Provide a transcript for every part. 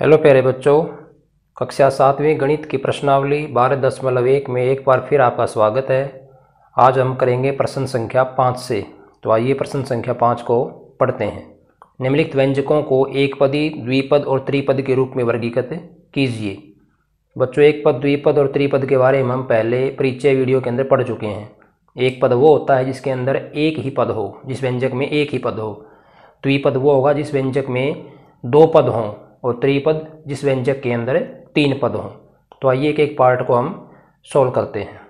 hello प्यारे बच्चों कक्षा सातवीं गणित की प्रश्नावली बारह दशमलव एक में एक बार फिर आपका स्वागत है आज हम करेंगे प्रश्न संख्या पाँच से तो आइए प्रश्न संख्या पाँच को पढ़ते हैं निम्नलिखित व्यंजकों को एकपदी द्विपद और त्रिपद के रूप में वर्गीकृत कीजिए बच्चों एक पद द्विपद और त्रिपद के बारे में हम पहले परिचय वीडियो के अंदर पढ़ चुके हैं एक पद वो होता है जिसके अंदर एक ही पद हो जिस व्यंजक में एक ही पद हो द्विपद वो होगा जिस व्यंजक में दो पद हों और त्रिपद जिस व्यंजक के अंदर तीन पद हों तो आइए एक एक पार्ट को हम सॉल्व करते हैं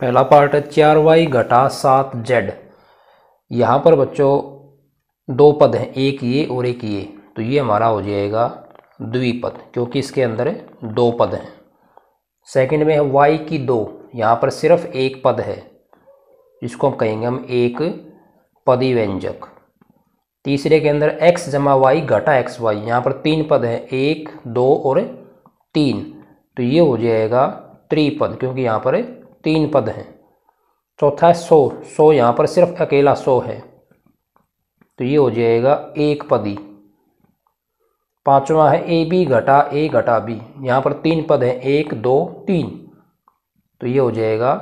पहला पार्ट है चार वाई घटा सात जेड यहाँ पर बच्चों दो पद हैं एक ये और एक ये तो ये हमारा हो जाएगा द्विपद क्योंकि इसके अंदर दो पद हैं सेकंड में है वाई की दो यहाँ पर सिर्फ एक पद है इसको हम कहेंगे हम एक पदी व्यंजक तीसरे के अंदर एक्स जमा वाई घटा एक्स वाई यहाँ पर तीन पद हैं एक दो और तीन तो ये हो जाएगा त्रिपद क्योंकि यहाँ पर तीन पद हैं चौथा है सौ सौ यहाँ पर सिर्फ अकेला सौ है तो ये हो जाएगा एक पदी पांचवा है ए बी घटा ए घटा बी यहाँ पर तीन पद हैं एक दो तीन तो ये हो जाएगा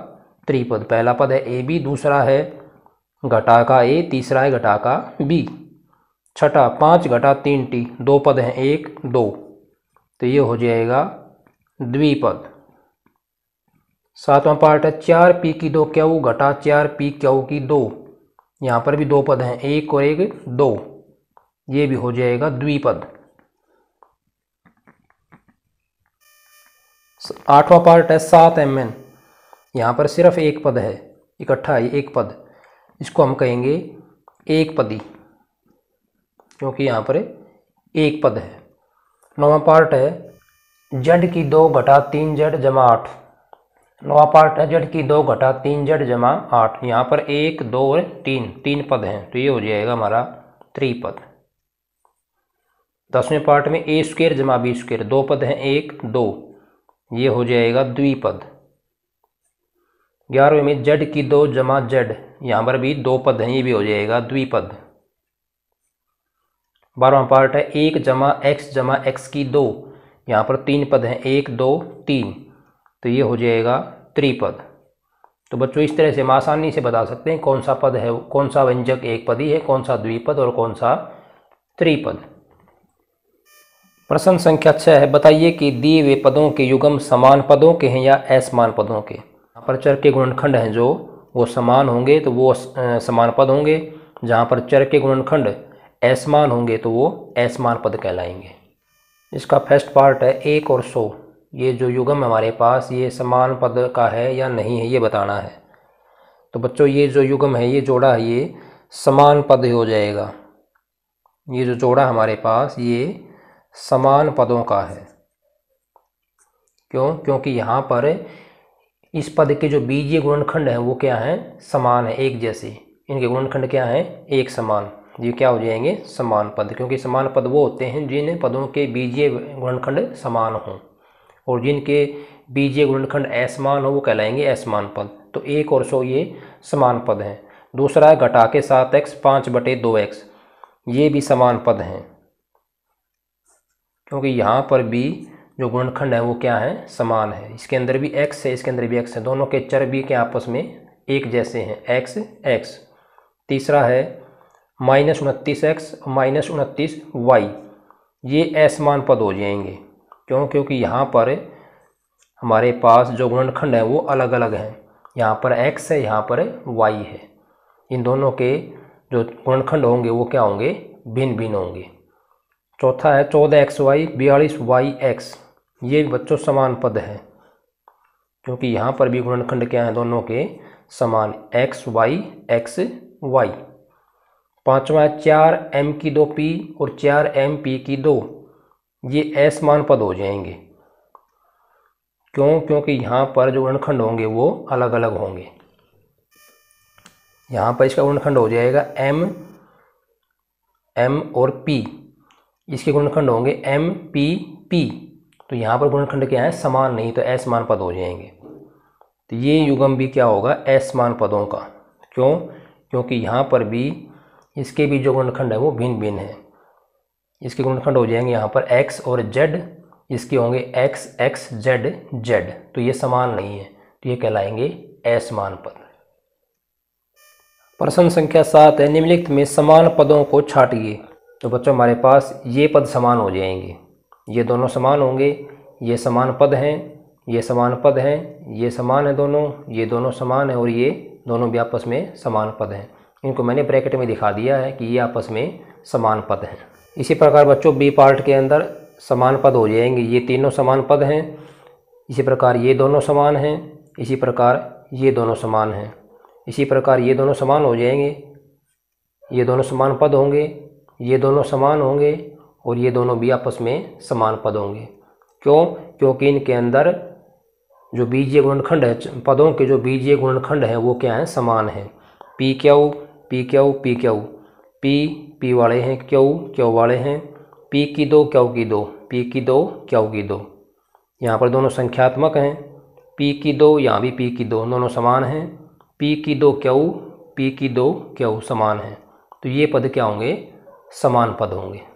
त्रिपद पहला पद है ए बी दूसरा है घटा का ए तीसरा है घटा का बी छठा पाँच घटा तीन टी दो पद हैं एक दो तो ये हो जाएगा द्विपद सातवां पार्ट है चार पी की दो क्यू घटा चार पी क्यू की दो यहाँ पर भी दो पद हैं एक और एक दो ये भी हो जाएगा द्विपद आठवां पार्ट है सात एम एन यहाँ पर सिर्फ एक पद है इकट्ठा है एक पद इसको हम कहेंगे एक पदी क्योंकि यहाँ पर एक पद है नवा पार्ट है जड की दो घटा तीन जड जमा आठ नवा पार्ट है जड की दो घटा तीन जड जमा आठ यहाँ पर एक दो और तीन तीन पद हैं तो ये हो जाएगा हमारा त्रिपद दसवें पार्ट में ए स्क्वेयर जमा बी स्क्वेयर दो पद हैं एक दो ये हो जाएगा द्विपद ग्यारहवें में जड की दो जमा जड यहाँ पर भी दो पद हैं ये भी हो जाएगा द्विपद बारहवा पार्ट है एक जमा एक्स जमा एक्स की दो यहाँ पर तीन पद हैं एक दो तीन तो ये हो जाएगा त्रिपद तो बच्चों इस तरह से हम आसानी से बता सकते हैं कौन सा पद है कौन सा व्यंजक एक पद ही है कौन सा द्विपद और कौन सा त्रिपद प्रश्न संख्या छः है बताइए कि दिए वे पदों के युगम समान पदों के हैं या असमान पदों के यहाँ पर चर के गुणनखंड हैं जो वो समान होंगे तो वो समान पद होंगे जहाँ पर चर के गुणनखंड ऐसमान होंगे तो वो ऐसमान पद कहलाएंगे इसका फर्स्ट पार्ट है एक और सौ ये जो युगम हमारे पास ये समान पद का है या नहीं है ये बताना है तो बच्चों ये जो युगम है ये जोड़ा है ये समान पद हो जाएगा ये जो जोड़ा हमारे पास ये समान पदों का है क्यों क्योंकि यहाँ पर इस पद के जो बीजीय गुणनखंड हैं वो क्या हैं समान है एक जैसे इनके गुणनखंड क्या हैं एक समान ये क्या हो जाएंगे समान पद क्योंकि समान पद वो होते हैं जिन पदों के बीजीय गुणनखंड समान हों और जिनके बीजीय गुणनखंड असमान हो वो कहलाएंगे असमान पद तो एक और सौ ये समान पद हैं दूसरा है घटा के सात एक्स पाँच बटे दो एक्स ये भी समान पद हैं क्योंकि यहाँ पर भी जो गुणनखंड है वो क्या है समान है इसके अंदर भी एक्स है इसके अंदर भी एक्स है दोनों के चर भी के आपस में एक जैसे हैं एक्स एक्स तीसरा है माइनस उनतीस एक्स माइनस उनतीस वाई ये असमान पद हो जाएंगे क्यों क्योंकि यहाँ पर हमारे पास जो गुणनखंड हैं वो अलग अलग हैं यहाँ पर एक्स है यहाँ पर वाई है इन दोनों के जो गुणनखंड होंगे वो क्या होंगे भिन्न भिन्न होंगे चौथा है चौदह एक्स वाई बयालीस वाई एक्स ये बच्चों समान पद हैं क्योंकि यहाँ पर भी गुणनखंड क्या हैं दोनों के समान एक्स वाई एक्स वाई पांचवा चार एम की दो पी और चार एम पी की दो ये मान पद हो जाएंगे क्यों क्योंकि यहाँ पर जो वर्णखंड होंगे वो अलग अलग होंगे यहाँ पर इसका वर्णखंड हो जाएगा एम एम और पी इसके गुणखंड होंगे एम पी पी तो यहाँ पर गुणखंड क्या है समान नहीं तो असमान पद हो जाएंगे तो ये युगम भी क्या होगा असमान पदों का क्यों क्योंकि यहाँ पर भी इसके भी जो गुणखंड है वो भिन्न भिन्न है इसके गुणखंड हो जाएंगे यहाँ पर एक्स और जेड इसके होंगे एक्स एक्स जेड जेड तो ये समान नहीं है तो ये कहलाएंगे असमान पद प्रश्न संख्या सात है निम्नलिखित में समान पदों को छाटिए तो बच्चों हमारे पास ये पद समान हो जाएंगे ये दोनों समान होंगे ये समान पद हैं ये समान पद हैं ये समान है दोनों ये दोनों समान है और ये दोनों भी आपस में समान पद हैं इनको मैंने ब्रैकेट में दिखा दिया है कि ये आपस में समान पद हैं इसी प्रकार बच्चों बी पार्ट के अंदर समान पद हो जाएंगे ये तीनों समान पद हैं इसी प्रकार ये दोनों समान हैं इसी प्रकार ये दोनों समान हैं इसी प्रकार ये दोनों समान हो जाएंगे ये दोनों समान पद होंगे ये दोनों समान होंगे और ये दोनों भी आपस में समान पद होंगे क्यों क्योंकि इनके अंदर जो बीजीय गुणनखंड है पदों के जो बीजीय गुणनखंड हैं वो क्या हैं समान हैं P Q P Q P Q P P वाले हैं क्यू क्यू वाले हैं पी की दो क्यू की दो पी की दो क्यू की दो यहाँ पर दोनों संख्यात्मक हैं पी की दो यहाँ भी पी की दो दोनों समान हैं पी की दो क्यू पी की दो क्यू समान हैं तो ये पद क्या होंगे समान पद होंगे